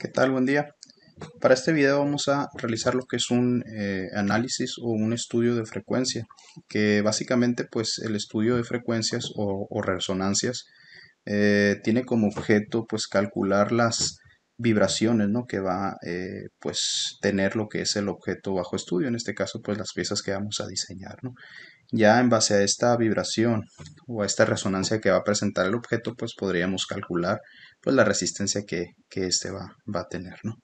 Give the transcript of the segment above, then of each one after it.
¿Qué tal? Buen día. Para este video vamos a realizar lo que es un eh, análisis o un estudio de frecuencia, que básicamente pues el estudio de frecuencias o, resonancias eh, tiene como objeto pues calcular las vibraciones ¿no? que va a eh, pues tener lo que es el objeto bajo estudio, en este caso pues las piezas que vamos a diseñar. ¿no? Ya en base a esta vibración o a esta resonancia que va a presentar el objeto, pues podríamos calcular pues, la resistencia que, que este va, va, a tener. ¿no?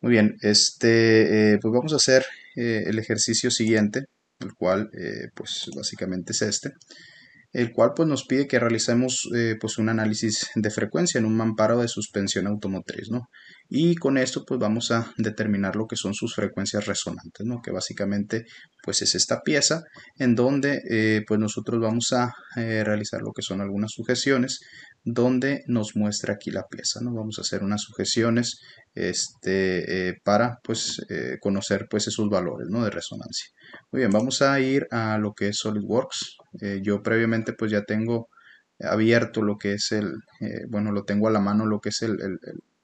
Muy bien, este, eh, pues vamos a hacer eh, el ejercicio siguiente, el cual eh, pues básicamente es este, el cual pues nos pide que realicemos pues un análisis de frecuencia en un mamparo de suspensión automotriz, ¿no? y con esto pues vamos a determinar lo que son sus frecuencias resonantes, ¿no? que básicamente pues es esta pieza en donde eh, pues nosotros vamos a eh, realizar lo que son algunas sujeciones donde nos muestra aquí la pieza, ¿no? vamos a hacer unas sujeciones este, eh, para pues conocer pues esos valores ¿no? de resonancia. Muy bien, vamos a ir a lo que es SolidWorks, yo previamente pues ya tengo abierto lo que es el, bueno lo tengo a la mano lo que es el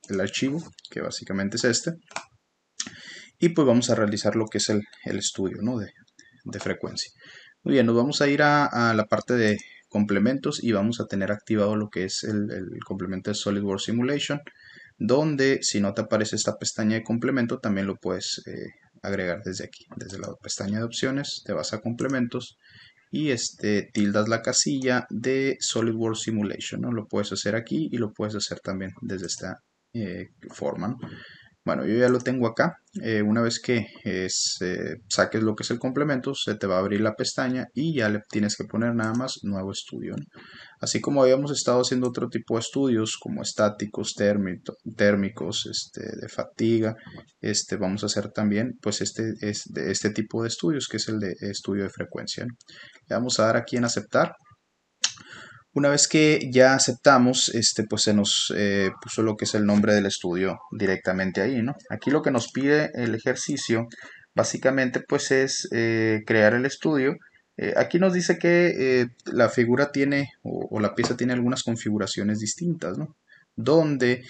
el archivo, que básicamente es este. Y pues vamos a realizar lo que es el, estudio de, frecuencia. Muy bien, nos vamos a ir a, la parte de complementos y vamos a tener activado lo que es el, complemento de SolidWorks Simulation, donde si no te aparece esta pestaña de complemento, también lo puedes eh, agregar desde aquí, desde la pestaña de opciones, te vas a complementos y este, tildas la casilla de SolidWorks Simulation, ¿no? Lo puedes hacer aquí y lo puedes hacer también desde esta eh, forman. Bueno, yo ya lo tengo acá. Eh, una vez que eh, saques lo que es el complemento, se te va a abrir la pestaña y ya le tienes que poner nada más nuevo estudio. Así como habíamos estado haciendo otro tipo de estudios como estáticos, térmicos, este, de fatiga, este, vamos a hacer también pues este, de este tipo de estudios que es el de estudio de frecuencia. Le vamos a dar aquí en aceptar una vez que ya aceptamos, este, pues se nos eh, puso lo que es el nombre del estudio directamente ahí, ¿no? Aquí lo que nos pide el ejercicio básicamente pues es eh, crear el estudio. Eh, aquí nos dice que la figura tiene o, la pieza tiene algunas configuraciones distintas, ¿no? Donde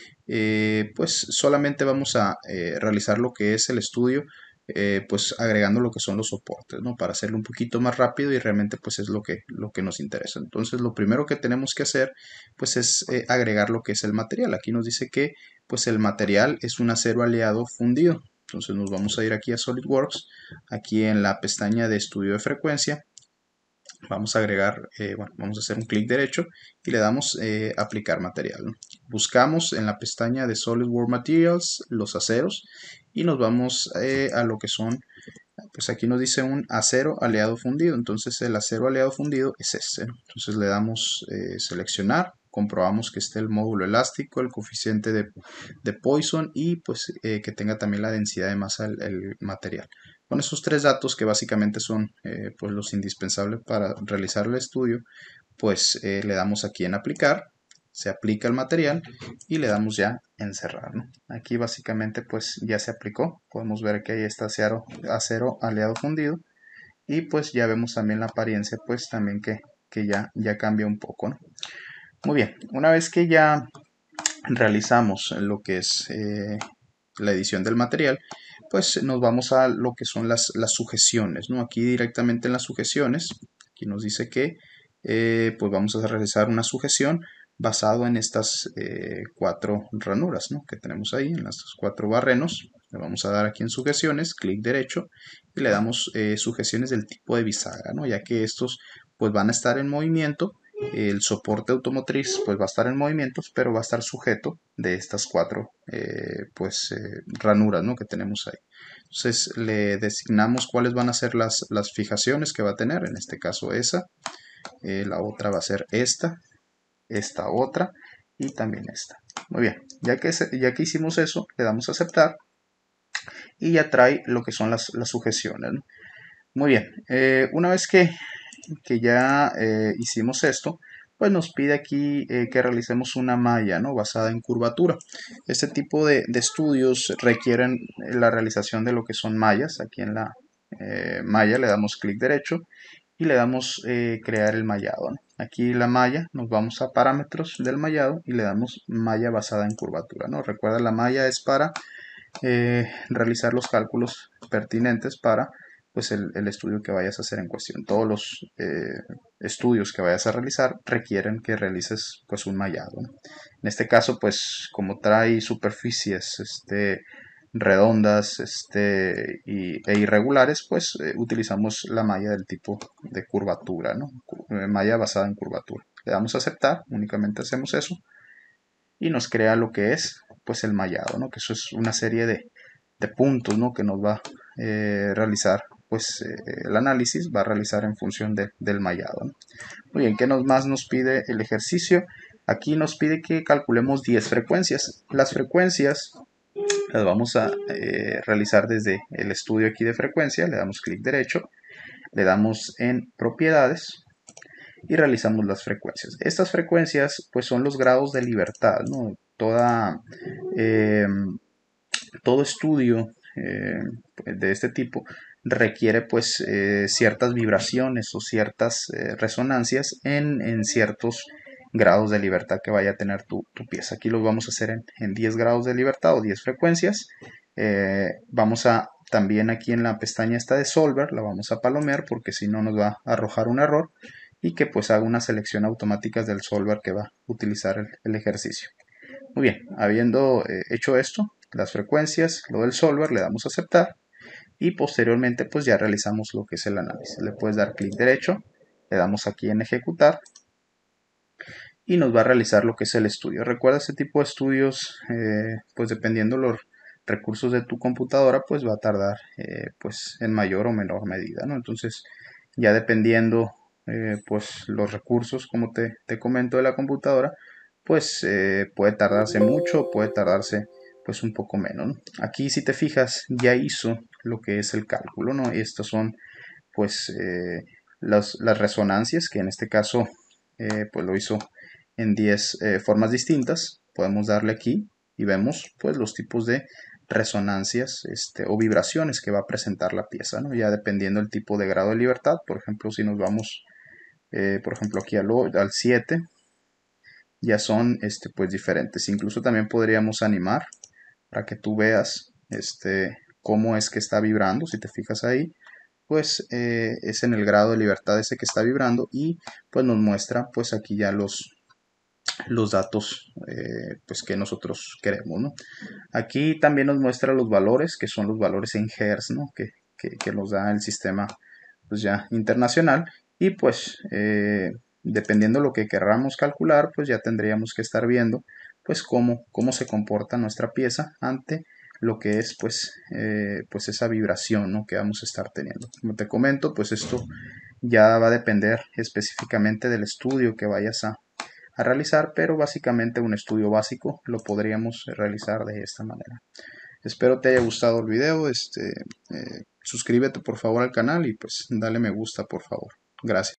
pues solamente vamos a realizar lo que es el estudio eh, pues agregando lo que son los soportes, ¿no? Para hacerlo un poquito más rápido y realmente pues es lo que, lo que nos interesa. Entonces lo primero que tenemos que hacer pues es eh, agregar lo que es el material. Aquí nos dice que pues el material es un acero aleado fundido. Entonces nos vamos a ir aquí a SolidWorks, aquí en la pestaña de estudio de frecuencia. Vamos a agregar, eh, bueno, vamos a hacer un clic derecho y le damos aplicar material. Buscamos en la pestaña de SolidWorks Materials los aceros y nos vamos eh, a lo que son, pues aquí nos dice un acero aleado fundido, entonces el acero aleado fundido es este, entonces le damos eh, seleccionar, comprobamos que esté el módulo elástico, el coeficiente de, de Poisson y pues eh, que tenga también la densidad de masa el, material. Con esos tres datos que básicamente son pues los indispensables para realizar el estudio, pues le damos aquí en aplicar se aplica el material y le damos ya encerrar. ¿no? Aquí básicamente pues ya se aplicó. Podemos ver que ahí está acero, acero aliado fundido. Y pues ya vemos también la apariencia pues también que, que ya, ya cambia un poco. Muy bien, una vez que ya realizamos lo que es eh, la edición del material, pues nos vamos a lo que son las, las sujeciones. ¿no? Aquí directamente en las sujeciones, aquí nos dice que eh, pues vamos a realizar una sujeción basado en estas eh, cuatro ranuras ¿no? que tenemos ahí, en las cuatro barrenos. Le vamos a dar aquí en sujeciones, clic derecho, y le damos eh, sujeciones del tipo de bisagra, ¿no? ya que estos pues, van a estar en movimiento. El soporte automotriz pues, va a estar en movimiento, pero va a estar sujeto de estas cuatro eh, pues, ranuras ¿no? que tenemos ahí. Entonces le designamos cuáles van a ser las, fijaciones que va a tener, en este caso esa. la otra va a ser esta esta otra y también esta. Muy bien, ya que, ya que hicimos eso, le damos a aceptar y ya trae lo que son las, las sujeciones. Muy bien, eh, una vez que, que ya eh, hicimos esto, pues nos pide aquí eh, que realicemos una malla ¿no? basada en curvatura. Este tipo de, de, estudios requieren la realización de lo que son mallas. Aquí en la malla le damos clic derecho y le damos eh, crear el mallado. Aquí la malla, nos vamos a parámetros del mallado y le damos malla basada en curvatura. ¿no? Recuerda, la malla es para eh, realizar los cálculos pertinentes para pues, el, estudio que vayas a hacer en cuestión. Todos los eh, estudios que vayas a realizar requieren que realices pues, un mallado. En este caso, pues como trae superficies, este, redondas este, y, e irregulares, pues eh, utilizamos la malla del tipo de curvatura, ¿no? Eh, malla basada en curvatura. Le damos a aceptar, únicamente hacemos eso, y nos crea lo que es pues el mallado, ¿no? que eso es una serie de, puntos ¿no? que nos va a eh, realizar pues el análisis va a realizar en función del mallado. Muy bien, ¿qué nos, más nos pide el ejercicio? Aquí nos pide que calculemos 10 frecuencias. Las frecuencias las vamos a eh, realizar desde el estudio aquí de frecuencia, le damos clic derecho, le damos en propiedades y realizamos las frecuencias. Estas frecuencias pues son los grados de libertad, Toda, em, todo estudio eh, pues, de este tipo requiere pues eh, ciertas vibraciones o ciertas resonancias en, en ciertos grados de libertad que vaya a tener tu, pieza. Aquí los vamos a hacer en, 10 grados de libertad o 10 frecuencias. Eh, vamos a también aquí en la pestaña esta de Solver, la vamos a palomear porque si no nos va a arrojar un error y que pues haga una selección automática del solver que va a utilizar el, ejercicio. Muy bien, habiendo eh, hecho esto, las frecuencias, lo del solver, le damos a aceptar y posteriormente pues ya realizamos lo que es el análisis. Le puedes dar clic derecho, le damos aquí en ejecutar y nos va a realizar lo que es el estudio. Recuerda este tipo de estudios, eh, pues dependiendo los recursos de tu computadora, pues va a tardar eh, pues en mayor o menor medida, ¿no? Entonces ya dependiendo eh, pues los recursos, como te, comento de la computadora, pues puede tardarse mucho, puede tardarse pues un poco menos. Aquí si te fijas ya hizo lo que es el cálculo, ¿no? Y estas son pues las, las resonancias que en este caso pues lo hizo en 10 eh, formas distintas. Podemos darle aquí y vemos pues los tipos de resonancias este, o vibraciones que va a presentar la pieza, ¿no? ya dependiendo del tipo de grado de libertad, por ejemplo si nos vamos eh, por ejemplo aquí al, al 7 ya son este, pues diferentes, incluso también podríamos animar para que tú veas este, cómo es que está vibrando, si te fijas ahí pues eh, es en el grado de libertad ese que está vibrando y pues nos muestra pues aquí ya los, los datos eh, pues que nosotros queremos. Aquí también nos muestra los valores, que son los valores en Hertz, que, nos da el sistema pues ya internacional. Y pues dependiendo eh, dependiendo lo que querramos calcular, pues ya tendríamos que estar viendo pues cómo, cómo se comporta nuestra pieza ante lo que es pues, eh, pues esa vibración ¿no? que vamos a estar teniendo. Como te comento, pues esto ya va a depender específicamente del estudio que vayas a, a realizar, pero básicamente un estudio básico lo podríamos realizar de esta manera. Espero te haya gustado el video, este, eh, suscríbete por favor al canal y pues dale me gusta por favor. Gracias.